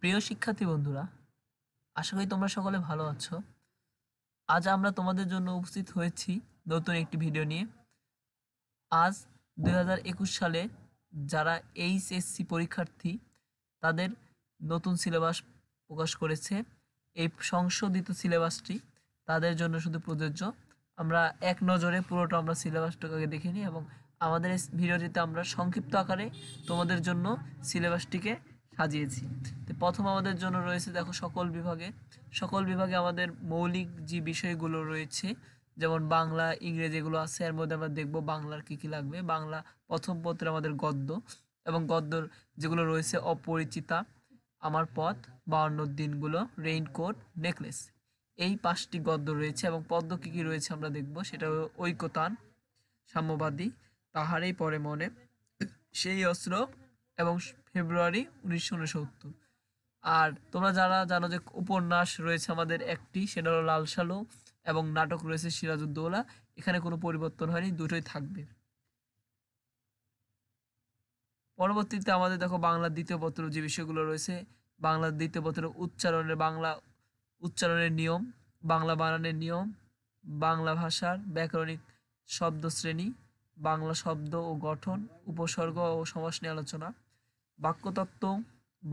প্রিয় শিক্ষার্থী বন্ধুরা আশা করি তোমরা সকলে ভালো আছো আজ আমরা তোমাদের জন্য উপস্থিত হয়েছি নতুন একটি ভিডিও নিয়ে আজ দু সালে যারা এইচএসসি পরীক্ষার্থী তাদের নতুন সিলেবাস প্রকাশ করেছে এই সংশোধিত সিলেবাসটি তাদের জন্য শুধু প্রযোজ্য আমরা এক নজরে পুরোটা আমরা সিলেবাসটাকে দেখে নিই এবং আমাদের ভিডিওটিতে আমরা সংক্ষিপ্ত আকারে তোমাদের জন্য সিলেবাসটিকে সাজিয়েছি তো প্রথম আমাদের জন্য রয়েছে দেখো সকল বিভাগে সকল বিভাগে আমাদের মৌলিক যে বিষয়গুলো রয়েছে যেমন বাংলা ইংরেজি এগুলো আছে এর মধ্যে আমরা দেখব বাংলার কী কী লাগবে বাংলা প্রথম পত্রে আমাদের গদ্য এবং গদ্যর যেগুলো রয়েছে অপরিচিতা আমার পথ বাউন্ন দিনগুলো রেইনকোট নেকলেস এই পাঁচটি গদ্য রয়েছে এবং পদ্য কী কী রয়েছে আমরা দেখব সেটা ঐক্যতান সাম্যবাদী তাহারই পরে মনে সেই অস্ত্র এবং ফেব্রুয়ারি উনিশশো উনসত্তর আর তোমরা যারা জানো যে উপন্যাস রয়েছে আমাদের একটি সেটা হলো লাল সালো এবং নাটক রয়েছে সিরাজউদ্দৌলা এখানে কোনো পরিবর্তন হয়নি দুটোই থাকবে পরবর্তীতে আমাদের দেখো বাংলার দ্বিতীয় পত্র যে বিষয়গুলো রয়েছে বাংলার দ্বিতীয় পত্র উচ্চারণের বাংলা উচ্চারণের নিয়ম বাংলা বানানের নিয়ম বাংলা ভাষার ব্যাকরণিক শব্দ শ্রেণী বাংলা শব্দ ও গঠন উপসর্গ ও সমাস নিয়ে আলোচনা বাক্যতত্ত্ব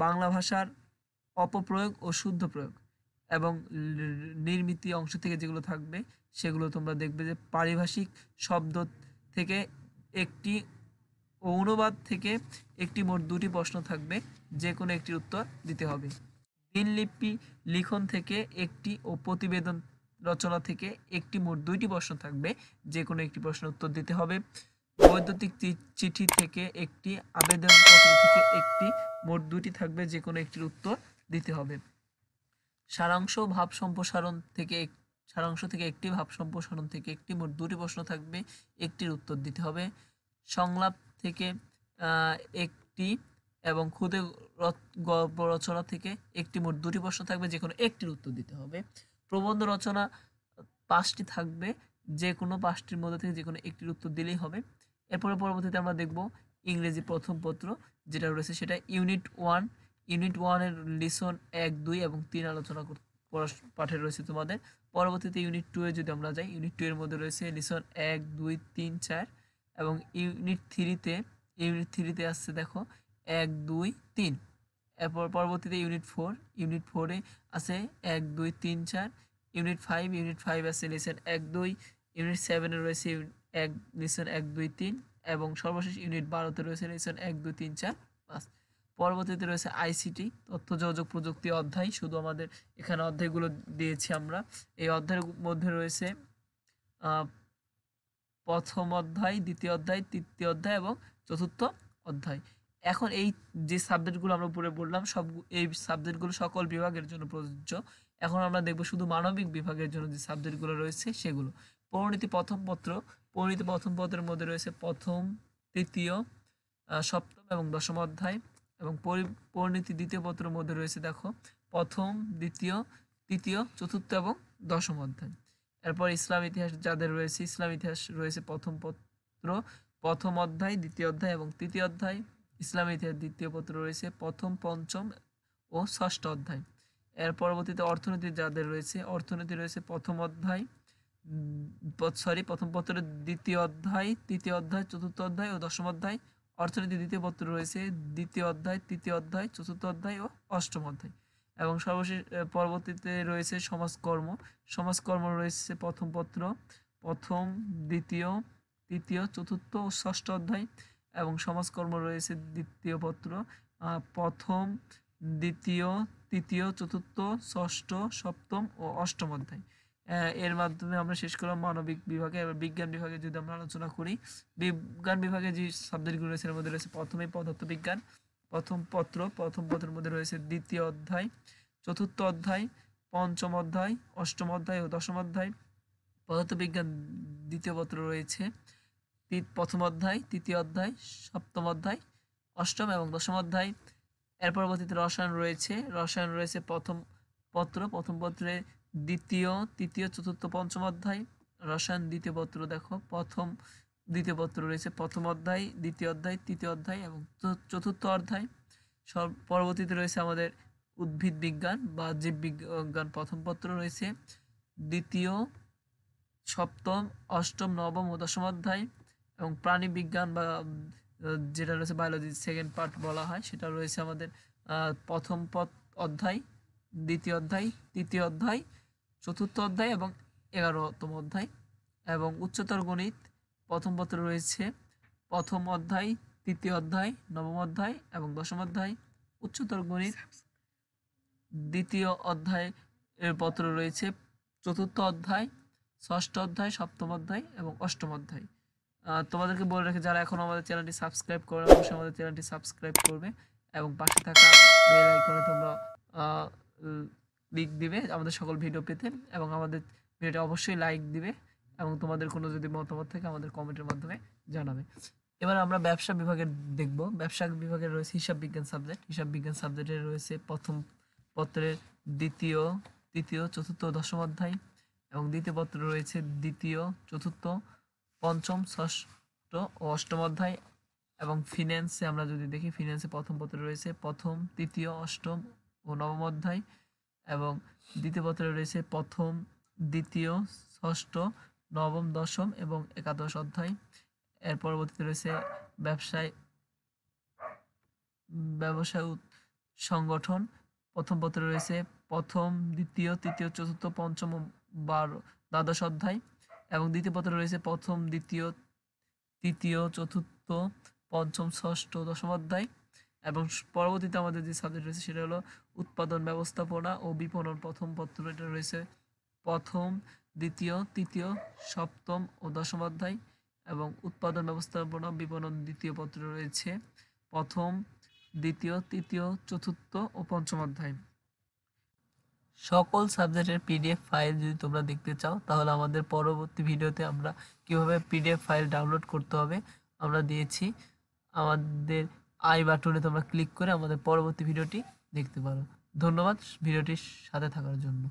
বাংলা ভাষার অপপ্রয়োগ ও শুদ্ধ প্রয়োগ এবং নির্মিতি অংশ থেকে যেগুলো থাকবে সেগুলো তোমরা দেখবে যে পারিভাষিক শব্দ থেকে একটি অনুবাদ থেকে একটি মোট দুটি প্রশ্ন থাকবে যে কোনো একটির উত্তর দিতে হবে দিনলিপি লিখন থেকে একটি ও প্রতিবেদন রচনা থেকে একটি মোট দুইটি প্রশ্ন থাকবে যে কোনো একটি প্রশ্নের উত্তর দিতে হবে বৈদ্যুতিক চিঠি থেকে একটি আবেদনপত্র থেকে একটি মোট দুটি থাকবে যে কোনো একটির উত্তর দিতে হবে সারাংশ ভাব সম্প্রসারণ থেকে সারাংশ থেকে একটি ভাব সম্প্রসারণ থেকে একটি মোট দুটি প্রশ্ন থাকবে একটির উত্তর দিতে হবে সংলাপ থেকে একটি এবং খুদে গল্প রচনা থেকে একটি মোট দুটি প্রশ্ন থাকবে যে কোনো একটির উত্তর দিতে হবে প্রবন্ধ রচনা পাঁচটি থাকবে যে কোনো পাঁচটির মধ্যে থেকে যে কোনো একটির উত্তর দিলেই হবে এরপরে পরবর্তীতে আমরা দেখব ইংরেজি প্রথম পত্র যেটা রয়েছে সেটা ইউনিট ওয়ান ইউনিট ওয়ানের লিসন এক দুই এবং তিন আলোচনা পাঠে রয়েছে তোমাদের পরবর্তীতে ইউনিট টু এ যদি আমরা যাই ইউনিট টু এর মধ্যে রয়েছে লিসন এক দুই তিন চার এবং ইউনিট থ্রিতে ইউনিট থ্রিতে আসছে দেখো এক দুই তিন এরপর পরবর্তীতে ইউনিট ফোর ইউনিট ফোরে আছে এক দুই তিন চার ইউনিট ফাইভ ইউনিট ফাইভ আছে লিসন এক দুই ইউনিট সেভেনে রয়েছে এক লেসন এক দুই তিন এবং সর্বশেষ ইউনিট বারোতে রয়েছে লেসন এক দুই তিন চার পাঁচ পরবর্তীতে রয়েছে আইসিটি তথ্য যোগাযোগ প্রযুক্তি অধ্যায় শুধু আমাদের এখানে অধ্যায়গুলো দিয়েছি আমরা এই অধ্যায়ের মধ্যে রয়েছে প্রথম অধ্যায় দ্বিতীয় অধ্যায় তৃতীয় অধ্যায় এবং চতুর্থ অধ্যায় এখন এই যে সাবজেক্টগুলো আমরা উপরে বললাম সব এই সাবজেক্টগুলো সকল বিভাগের জন্য প্রযোজ্য এখন আমরা দেখব শুধু মানবিক বিভাগের জন্য যে সাবজেক্টগুলো রয়েছে সেগুলো পরিণতি প্রথম পত্র পরিণতি প্রথম পত্রের মধ্যে রয়েছে প্রথম তৃতীয় সপ্তম এবং দশম অধ্যায় এবং পরিণতি দ্বিতীয় পত্রের মধ্যে রয়েছে দেখো প্রথম দ্বিতীয় তৃতীয় চতুর্থ এবং দশম অধ্যায় এরপর ইসলাম ইতিহাস যাদের রয়েছে ইসলাম ইতিহাস রয়েছে প্রথম পত্র প্রথম অধ্যায় দ্বিতীয় অধ্যায় এবং তৃতীয় অধ্যায় ইসলাম ইতিহাস দ্বিতীয় পত্র রয়েছে প্রথম পঞ্চম ও ষষ্ঠ অধ্যায় এর পরবর্তীতে অর্থনীতি যাদের রয়েছে অর্থনীতি রয়েছে প্রথম অধ্যায় সরি প্রথম পত্রের দ্বিতীয় অধ্যায় তৃতীয় অধ্যায় চতুর্থ অধ্যায় ও দশম অধ্যায় অর্থনীতি দ্বিতীয় পত্র রয়েছে দ্বিতীয় অধ্যায় তৃতীয় অধ্যায় চতুর্থ অধ্যায় ও অষ্টম অধ্যায় এবং সর্বশেষ পরবর্তীতে রয়েছে সমাজকর্ম সমাজকর্ম রয়েছে প্রথম পত্র প্রথম দ্বিতীয় তৃতীয় চতুর্থ ও ষষ্ঠ অধ্যায় এবং সমাজকর্ম রয়েছে দ্বিতীয় পত্র প্রথম দ্বিতীয় তৃতীয় চতুর্থ ষষ্ঠ সপ্তম ও অষ্টম অধ্যায় এর মাধ্যমে আমরা শেষ করলাম মানবিক বিভাগে এবার বিজ্ঞান বিভাগে যদি আমরা আলোচনা করি বিজ্ঞান বিভাগে যে সাবজেক্টগুলো রয়েছে এর মধ্যে রয়েছে প্রথমেই পদার্থবিজ্ঞান প্রথম পত্র প্রথম পত্রের মধ্যে রয়েছে দ্বিতীয় অধ্যায় চতুর্থ অধ্যায় পঞ্চম অধ্যায় অষ্টম অধ্যায় ও দশম অধ্যায় পদার্থবিজ্ঞান দ্বিতীয় পত্র রয়েছে প্রথম অধ্যায় তৃতীয় অধ্যায় সপ্তম অধ্যায় অষ্টম এবং দশম অধ্যায় এর পরবর্তীতে রসায়ন রয়েছে রসায়ন রয়েছে প্রথম পত্র প্রথম পত্রে দ্বিতীয় তৃতীয় চতুর্থ পঞ্চম অধ্যায় রসায়ন দ্বিতীয় পত্র দেখো প্রথম দ্বিতীয় পত্র রয়েছে প্রথম অধ্যায় দ্বিতীয় অধ্যায় তৃতীয় অধ্যায় এবং চতুর্থ অধ্যায় সব পরবর্তীতে রয়েছে আমাদের উদ্ভিদ বিজ্ঞান বা জীব বিজ্ঞান প্রথম পত্র রয়েছে দ্বিতীয় সপ্তম অষ্টম নবম ও দশম অধ্যায় এবং প্রাণী বিজ্ঞান বা যেটা রয়েছে বায়োলজি সেকেন্ড পার্ট বলা হয় সেটা রয়েছে আমাদের প্রথম পথ অধ্যায় দ্বিতীয় অধ্যায় তৃতীয় অধ্যায় চতুর্থ অধ্যায় এবং এগারোতম অধ্যায় এবং উচ্চতর গণিত প্রথম পত্র রয়েছে প্রথম অধ্যায় তৃতীয় অধ্যায় নবম অধ্যায় এবং দশম অধ্যায় উচ্চতর গণিত দ্বিতীয় অধ্যায় এর পত্র রয়েছে চতুর্থ অধ্যায় ষষ্ঠ অধ্যায় সপ্তম অধ্যায় এবং অষ্টম অধ্যায় তোমাদেরকে বলে রাখি যারা এখন আমাদের চ্যানেলটি সাবস্ক্রাইব করে অবশ্যই আমাদের চ্যানেলটি সাবস্ক্রাইব করবে এবং পাশে থাকা বেল আইকনে তোমরা ক্লিক দিবে আমাদের সকল ভিডিও পেতে এবং আমাদের ভিডিওটা অবশ্যই লাইক দিবে এবং তোমাদের কোনো যদি মতামত থাকে আমাদের কমেন্টের মাধ্যমে জানাবে এবার আমরা ব্যবসা বিভাগে দেখব ব্যবসা বিভাগে রয়েছে হিসাব বিজ্ঞান সাবজেক্ট হিসাব বিজ্ঞান সাবজেক্টে রয়েছে প্রথম পত্রের দ্বিতীয় তৃতীয় চতুর্থ দশম অধ্যায় এবং দ্বিতীয় পত্র রয়েছে দ্বিতীয় চতুর্থ পঞ্চম ষষ্ঠ ও অষ্টম অধ্যায় এবং ফিন্যান্সে আমরা যদি দেখি ফিন্যান্সে প্রথম পত্র রয়েছে প্রথম তৃতীয় অষ্টম ও নবম অধ্যায় এবং দ্বিতীয় পত্রে রয়েছে প্রথম দ্বিতীয় ষষ্ঠ নবম দশম এবং একাদশ অধ্যায় এর পরবর্তীতে রয়েছে ব্যবসায় ব্যবসায় সংগঠন প্রথম পত্রে রয়েছে প্রথম দ্বিতীয় তৃতীয় চতুর্থ পঞ্চম বারো দ্বাদশ অধ্যায় এবং দ্বিতীয় পত্রে রয়েছে প্রথম দ্বিতীয় তৃতীয় চতুর্থ পঞ্চম ষষ্ঠ দশম অধ্যায় এবং পরবর্তীতে আমাদের যে সাবজেক্ট রয়েছে সেটা হলো উৎপাদন ব্যবস্থাপনা ও বিপণন প্রথম পত্র এটা রয়েছে প্রথম দ্বিতীয় তৃতীয় সপ্তম ও দশম অধ্যায় এবং উৎপাদন ব্যবস্থাপনা বিপণন দ্বিতীয় পত্র রয়েছে প্রথম দ্বিতীয় তৃতীয় চতুর্থ ও পঞ্চম অধ্যায় সকল সাবজেক্টের পিডিএফ ফাইল যদি তোমরা দেখতে চাও তাহলে আমাদের পরবর্তী ভিডিওতে আমরা কিভাবে পিডিএফ ফাইল ডাউনলোড করতে হবে আমরা দিয়েছি আমাদের আই বাটনে তোমরা ক্লিক করে আমাদের পরবর্তী ভিডিওটি দেখতে পারো ধন্যবাদ ভিডিওটির সাথে থাকার জন্য